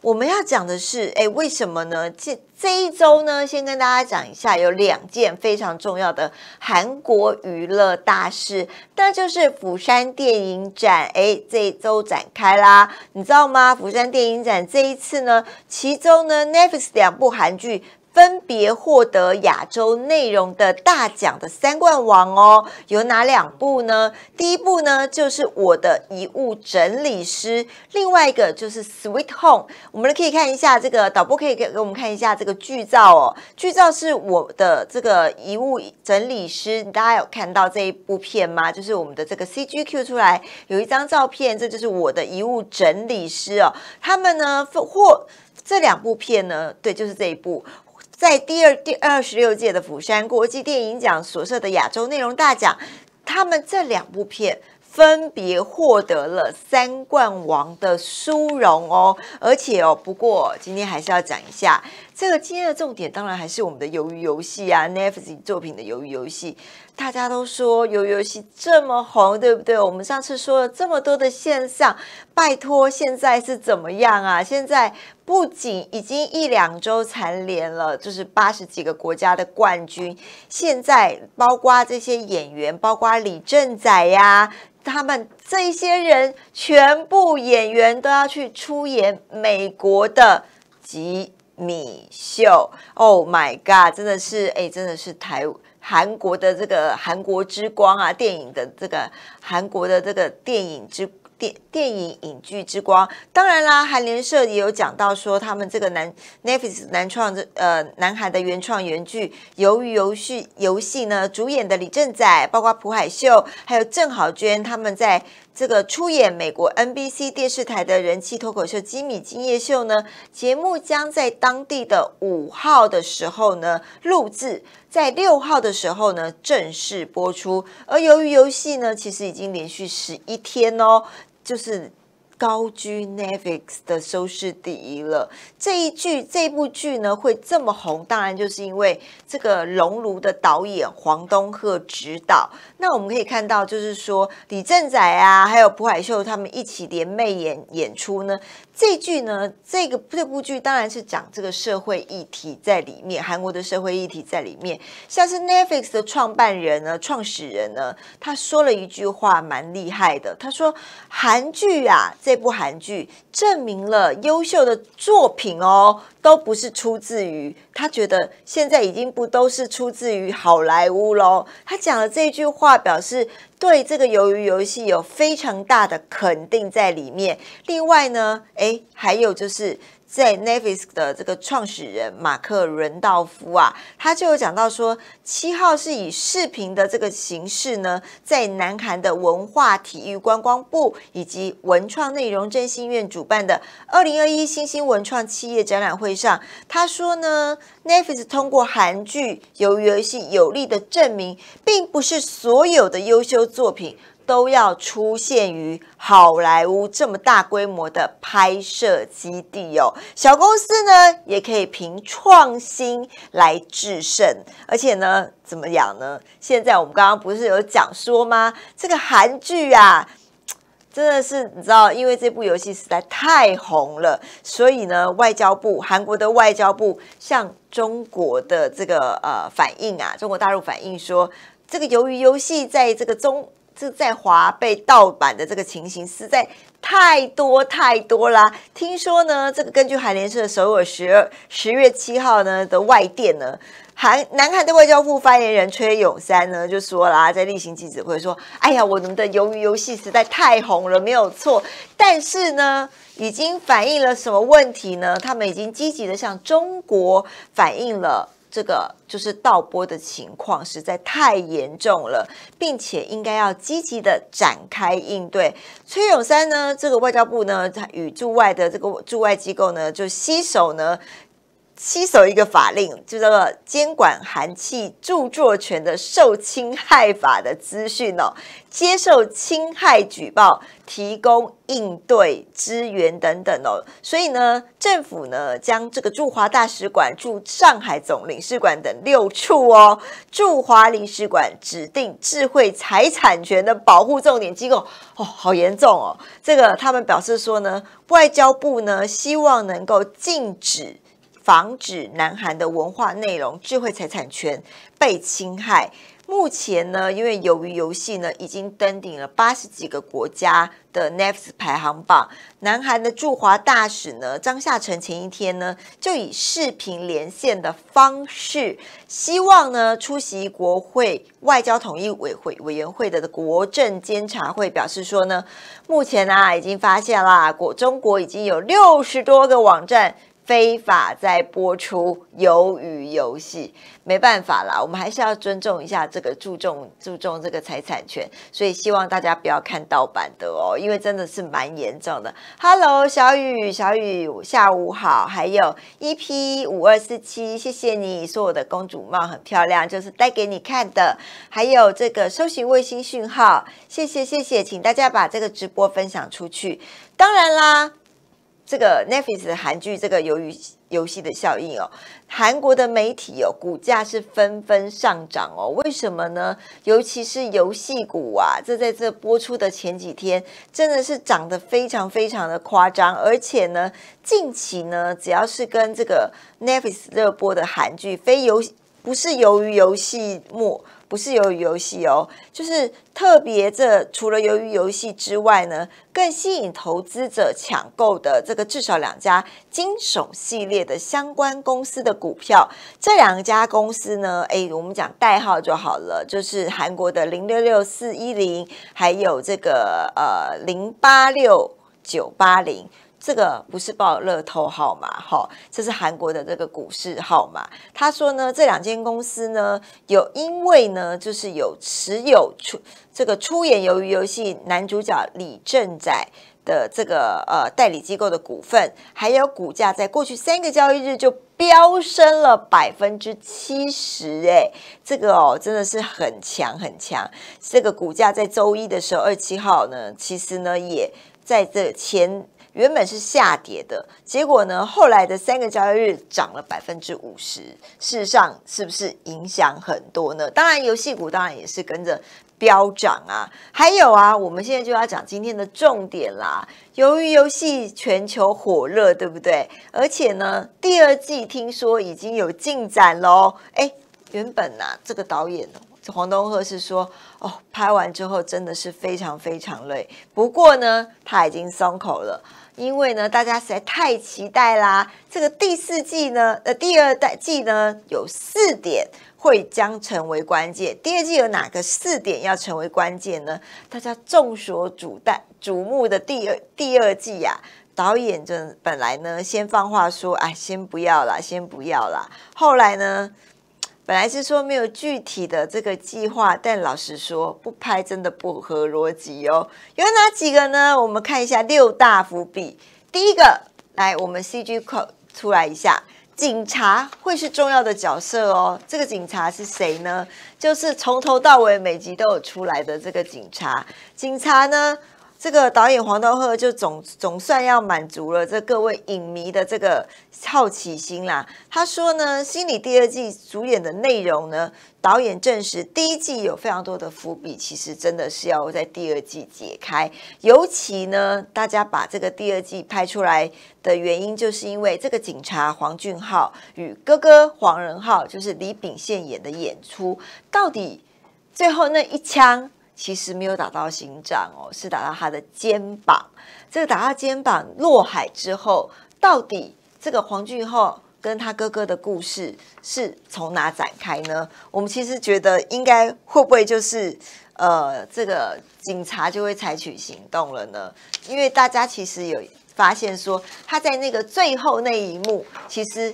我们要讲的是，哎，为什么呢？这这一周呢，先跟大家讲一下，有两件非常重要的韩国娱乐大事，那就是釜山电影展，哎，这一周展开啦。你知道吗？釜山电影展这一次呢，其中呢，Netflix 两部韩剧。分别获得亚洲内容的大奖的三冠王哦，有哪两部呢？第一部呢就是《我的遗物整理师》，另外一个就是《Sweet Home》。我们可以看一下这个导播可以给给我们看一下这个剧照哦。剧照是我的这个遗物整理师大家有看到这一部片吗？就是我们的这个 CGQ 出来有一张照片，这就是我的遗物整理师哦。他们呢获这两部片呢？对，就是这一部。在第二第二十六届的釜山国际电影奖所设的亚洲内容大奖，他们这两部片分别获得了三冠王的殊荣哦，而且哦，不过今天还是要讲一下。这个今天的重点当然还是我们的鱿鱼游戏啊 n e f z i 作品的鱿鱼游戏，大家都说鱿鱼游戏这么红，对不对？我们上次说了这么多的线上，拜托现在是怎么样啊？现在不仅已经一两周蝉联了，就是八十几个国家的冠军，现在包括这些演员，包括李正宰呀，他们这些人全部演员都要去出演美国的集。米秀，Oh my God，真的是，哎，真的是台韩国的这个韩国之光啊，电影的这个韩国的这个电影之电电影影剧之光。当然啦，韩联社也有讲到说，他们这个男 n e t f i s 男创这呃男孩的原创原剧，由游戏游戏呢主演的李正仔，包括朴海秀，还有郑好娟，他们在。这个出演美国 NBC 电视台的人气脱口秀《吉米金夜秀》呢，节目将在当地的五号的时候呢录制，在六号的时候呢正式播出。而由于游戏呢，其实已经连续十一天哦，就是。高居 Netflix 的收视第一了。这一剧这一部剧呢，会这么红，当然就是因为这个《熔炉》的导演黄东赫执导。那我们可以看到，就是说李正宰啊，还有朴海秀他们一起联袂演演出呢。这句呢，这个这部剧当然是讲这个社会议题在里面，韩国的社会议题在里面。像是 Netflix 的创办人呢、创始人呢，他说了一句话蛮厉害的，他说韩剧啊，这部韩剧证明了优秀的作品哦，都不是出自于他觉得现在已经不都是出自于好莱坞喽。他讲了这句话表示。对这个鱿鱼游戏有非常大的肯定在里面。另外呢，哎，还有就是。在 n e v i s 的这个创始人马克伦道夫啊，他就有讲到说，七号是以视频的这个形式呢，在南韩的文化体育观光部以及文创内容振兴院主办的二零二一新兴文创企业展览会上，他说呢 n e v i s 通过韩剧、游戏有力的证明，并不是所有的优秀作品。都要出现于好莱坞这么大规模的拍摄基地哦。小公司呢也可以凭创新来制胜，而且呢，怎么讲呢？现在我们刚刚不是有讲说吗？这个韩剧啊，真的是你知道，因为这部游戏实在太红了，所以呢，外交部韩国的外交部向中国的这个呃反应啊，中国大陆反应说，这个由于游戏在这个中。这在华被盗版的这个情形实在太多太多啦！听说呢，这个根据韩联社首尔十二十月七号呢的外电呢，韩南韩的外交部发言人崔永山呢就说啦，在例行记者会说，哎呀，我们的鱿鱼游戏实在太红了，没有错，但是呢，已经反映了什么问题呢？他们已经积极的向中国反映了。这个就是倒播的情况实在太严重了，并且应该要积极的展开应对。崔永山呢，这个外交部呢，他与驻外的这个驻外机构呢，就携手呢。七手一个法令，就叫做《监管含气著作权的受侵害法》的资讯哦，接受侵害举报，提供应对资源等等哦。所以呢，政府呢将这个驻华大使馆、驻上海总领事馆等六处哦，驻华领事馆指定智慧财产权的保护重点机构哦，好严重哦。这个他们表示说呢，外交部呢希望能够禁止。防止南韩的文化内容、智慧财产权被侵害。目前呢，因为由于游戏呢已经登顶了八十几个国家的 n e f s 排行榜，南韩的驻华大使呢张夏成前一天呢就以视频连线的方式，希望呢出席国会外交统一委会委员会的国政监察会，表示说呢，目前呢已经发现啦，国中国已经有六十多个网站。非法在播出《鱿鱼游戏》，没办法啦，我们还是要尊重一下这个注重注重这个财产权，所以希望大家不要看盗版的哦，因为真的是蛮严重的。Hello，小雨，小雨，下午好。还有 EP 五二四七，谢谢你说我的公主帽很漂亮，就是带给你看的。还有这个搜寻卫星讯号，谢谢谢谢，请大家把这个直播分享出去。当然啦。这个 Netflix 韩剧这个由于游戏的效应哦，韩国的媒体哦，股价是纷纷上涨哦，为什么呢？尤其是游戏股啊，这在这播出的前几天，真的是涨得非常非常的夸张，而且呢，近期呢，只要是跟这个 Netflix 热播的韩剧非游，不是由于游戏末。不是由鱼游戏哦，就是特别这除了由鱼游戏之外呢，更吸引投资者抢购的这个至少两家惊悚系列的相关公司的股票。这两家公司呢，哎，我们讲代号就好了，就是韩国的零六六四一零，还有这个呃零八六九八零。这个不是报乐透号码，哈，这是韩国的这个股市号码。他说呢，这两间公司呢，有因为呢，就是有持有出这个出演鱿鱼游戏男主角李正宰的这个呃代理机构的股份，还有股价在过去三个交易日就飙升了百分之七十，哎，这个哦，真的是很强很强。这个股价在周一的时候，二七号呢，其实呢也在这前。原本是下跌的，结果呢？后来的三个交易日涨了百分之五十，事实上是不是影响很多呢？当然，游戏股当然也是跟着飙涨啊。还有啊，我们现在就要讲今天的重点啦。由于游戏全球火热，对不对？而且呢，第二季听说已经有进展喽。哎，原本呐，这个导演黄东赫是说，哦，拍完之后真的是非常非常累。不过呢，他已经松口了。因为呢，大家实在太期待啦。这个第四季呢，呃，第二代季呢，有四点会将成为关键。第二季有哪个四点要成为关键呢？大家众所瞩待瞩目的第二第二季呀，导演这本来呢，先放话说，哎，先不要啦，先不要啦。后来呢？本来是说没有具体的这个计划，但老实说，不拍真的不合逻辑哦。有哪几个呢？我们看一下六大伏笔。第一个，来我们 C G 出来一下，警察会是重要的角色哦。这个警察是谁呢？就是从头到尾每集都有出来的这个警察。警察呢？这个导演黄道赫就总总算要满足了这各位影迷的这个好奇心啦。他说呢，《心理》第二季主演的内容呢，导演证实第一季有非常多的伏笔，其实真的是要在第二季解开。尤其呢，大家把这个第二季拍出来的原因，就是因为这个警察黄俊浩与哥哥黄仁浩，就是李炳宪演的演出，到底最后那一枪。其实没有打到心脏哦，是打到他的肩膀。这个打到肩膀落海之后，到底这个黄俊昊跟他哥哥的故事是从哪展开呢？我们其实觉得应该会不会就是呃，这个警察就会采取行动了呢？因为大家其实有发现说他在那个最后那一幕，其实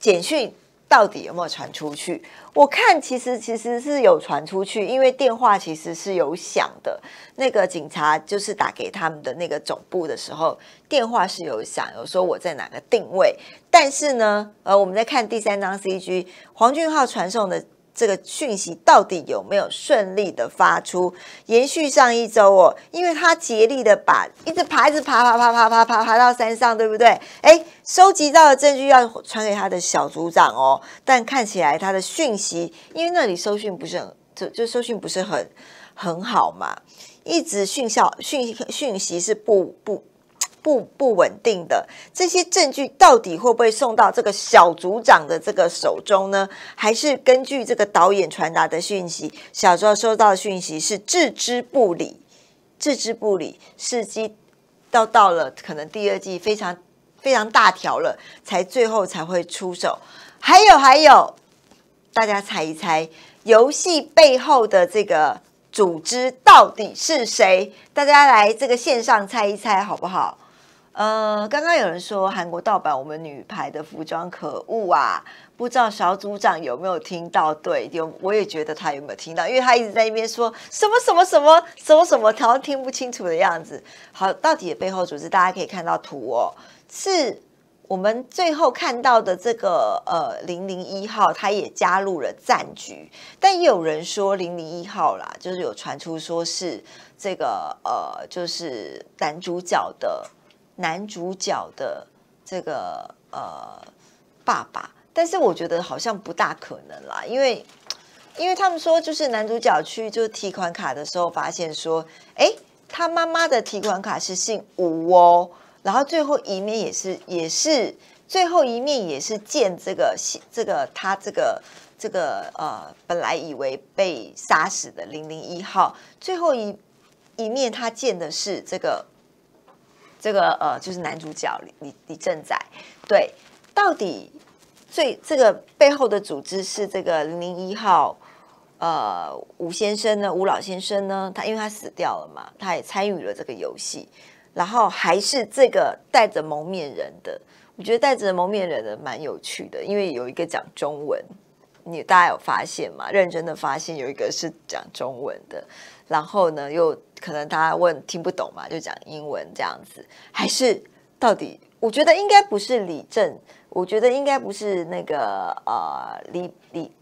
简讯。到底有没有传出去？我看其实其实是有传出去，因为电话其实是有响的。那个警察就是打给他们的那个总部的时候，电话是有响，有说我在哪个定位。但是呢，呃，我们在看第三张 CG，黄俊浩传送的。这个讯息到底有没有顺利的发出？延续上一周哦，因为他竭力的把一直爬，一直爬，爬，爬，爬，爬，爬到山上，对不对？哎，收集到的证据要传给他的小组长哦，但看起来他的讯息，因为那里收讯不是很，就就收讯不是很很好嘛，一直讯效讯讯息是不不。不不稳定的这些证据到底会不会送到这个小组长的这个手中呢？还是根据这个导演传达的讯息，小候收到讯息是置之不理，置之不理，伺机到到了可能第二季非常非常大条了，才最后才会出手。还有还有，大家猜一猜，游戏背后的这个组织到底是谁？大家来这个线上猜一猜好不好？呃，刚刚有人说韩国盗版我们女排的服装可恶啊，不知道小组长有没有听到？对，有，我也觉得他有没有听到，因为他一直在那边说什么什么什么什么什么，好像听不清楚的样子。好，到底背后组织大家可以看到图哦，是我们最后看到的这个呃零零一号，他也加入了战局，但也有人说零零一号啦，就是有传出说是这个呃，就是男主角的。男主角的这个呃爸爸，但是我觉得好像不大可能啦，因为因为他们说就是男主角去就提款卡的时候，发现说，哎，他妈妈的提款卡是姓吴哦，然后最后一面也是也是最后一面也是见这个这个他这个这个呃本来以为被杀死的零零一号，最后一一面他见的是这个。这个呃，就是男主角李李正载，对，到底最这个背后的组织是这个零零一号，呃，吴先生呢？吴老先生呢？他因为他死掉了嘛，他也参与了这个游戏，然后还是这个戴着蒙面人的，我觉得戴着蒙面人的蛮有趣的，因为有一个讲中文。你大家有发现吗？认真的发现，有一个是讲中文的，然后呢，又可能大家问听不懂嘛，就讲英文这样子。还是到底，我觉得应该不是李政，我觉得应该不是那个呃李李，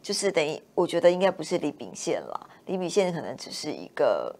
就是等于我觉得应该不是李炳宪了。李炳宪可能只是一个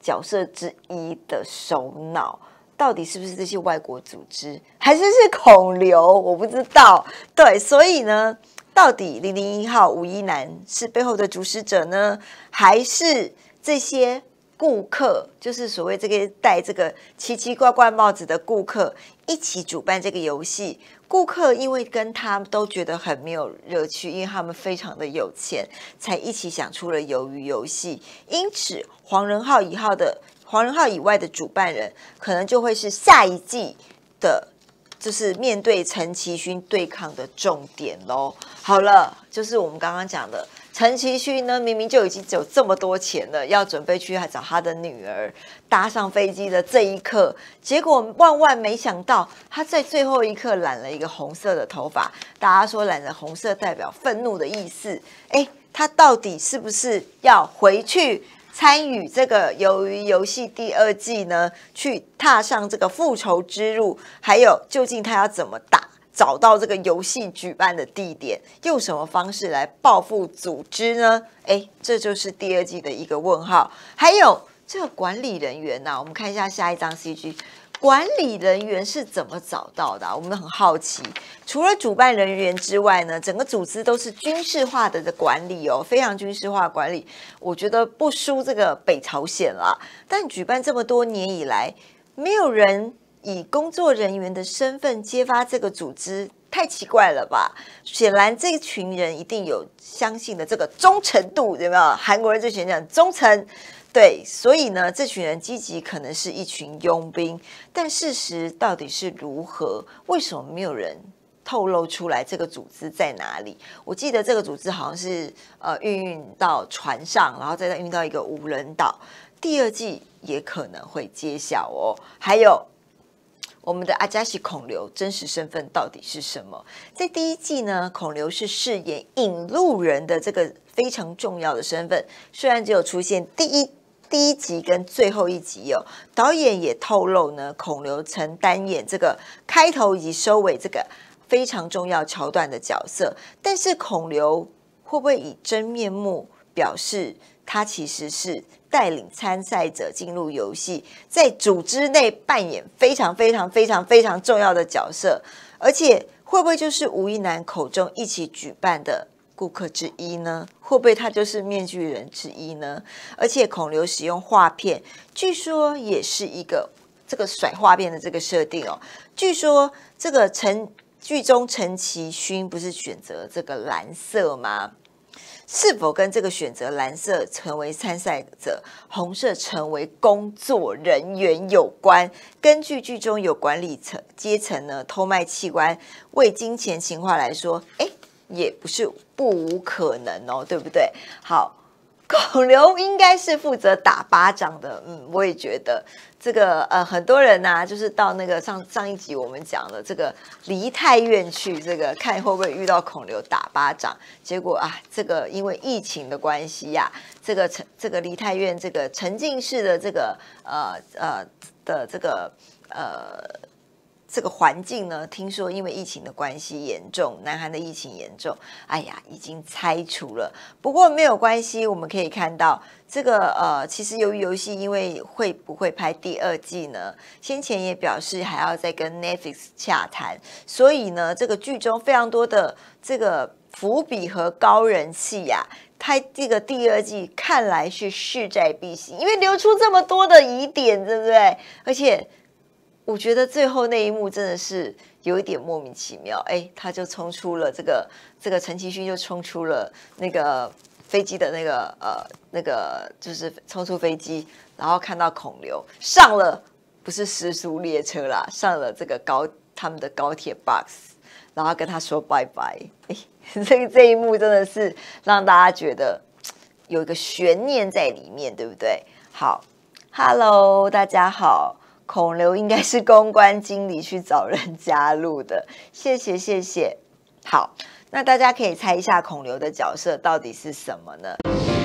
角色之一的首脑，到底是不是这些外国组织，还是是孔刘？我不知道。对，所以呢。到底零零一号吴一男是背后的主使者呢，还是这些顾客，就是所谓这个戴这个奇奇怪怪帽子的顾客一起主办这个游戏？顾客因为跟他都觉得很没有乐趣，因为他们非常的有钱，才一起想出了鱿鱼游戏。因此，黄仁浩一号的黄仁浩以外的主办人，可能就会是下一季的。就是面对陈其勋对抗的重点喽。好了，就是我们刚刚讲的，陈其勋呢，明明就已经有这么多钱了，要准备去找他的女儿，搭上飞机的这一刻，结果万万没想到，他在最后一刻染了一个红色的头发。大家说染了红色代表愤怒的意思？哎，他到底是不是要回去？参与这个《鱿鱼游戏》第二季呢，去踏上这个复仇之路，还有究竟他要怎么打，找到这个游戏举办的地点，用什么方式来报复组织呢？哎，这就是第二季的一个问号。还有这个管理人员呢，我们看一下下一张 CG。管理人员是怎么找到的？我们很好奇。除了主办人员之外呢，整个组织都是军事化的的管理哦，非常军事化管理。我觉得不输这个北朝鲜了。但举办这么多年以来，没有人以工作人员的身份揭发这个组织，太奇怪了吧？显然这一群人一定有相信的这个忠诚度，有没有？韩国人最喜欢讲忠诚。对，所以呢，这群人积极可能是一群佣兵，但事实到底是如何？为什么没有人透露出来这个组织在哪里？我记得这个组织好像是呃运运到船上，然后再再运到一个无人岛。第二季也可能会揭晓哦。还有我们的阿加西孔刘真实身份到底是什么？在第一季呢，孔刘是饰演引路人的这个非常重要的身份，虽然只有出现第一。第一集跟最后一集哦，导演也透露呢，孔刘曾担演这个开头以及收尾这个非常重要桥段的角色。但是孔刘会不会以真面目表示他其实是带领参赛者进入游戏，在组织内扮演非常非常非常非常重要的角色？而且会不会就是吴亦男口中一起举办的？顾客之一呢，会不会他就是面具人之一呢？而且孔刘使用画片，据说也是一个这个甩画片的这个设定哦。据说这个陈剧中陈其勋不是选择这个蓝色吗？是否跟这个选择蓝色成为参赛者，红色成为工作人员有关？根据剧中有管理层阶层呢偷卖器官为金钱情况来说，哎。也不是不无可能哦，对不对？好，孔刘应该是负责打巴掌的。嗯，我也觉得这个呃，很多人呐，就是到那个上上一集我们讲了这个梨泰院去，这个看会不会遇到孔刘打巴掌。结果啊，这个因为疫情的关系呀，这个沉这个梨泰院这个沉浸式的这个呃呃的这个呃。这个环境呢？听说因为疫情的关系严重，南韩的疫情严重，哎呀，已经拆除了。不过没有关系，我们可以看到这个呃，其实由于游戏因为会不会拍第二季呢？先前也表示还要再跟 Netflix 洽谈，所以呢，这个剧中非常多的这个伏笔和高人气呀，拍这个第二季看来是势在必行，因为留出这么多的疑点，对不对？而且。我觉得最后那一幕真的是有一点莫名其妙。哎，他就冲出了这个这个陈其勋就冲出了那个飞机的那个呃那个就是冲出飞机，然后看到孔刘上了不是时速列车啦，上了这个高他们的高铁 box，然后跟他说拜拜。哎，这个这一幕真的是让大家觉得有一个悬念在里面，对不对？好，Hello，大家好。孔刘应该是公关经理去找人加入的，谢谢谢谢。好，那大家可以猜一下孔刘的角色到底是什么呢？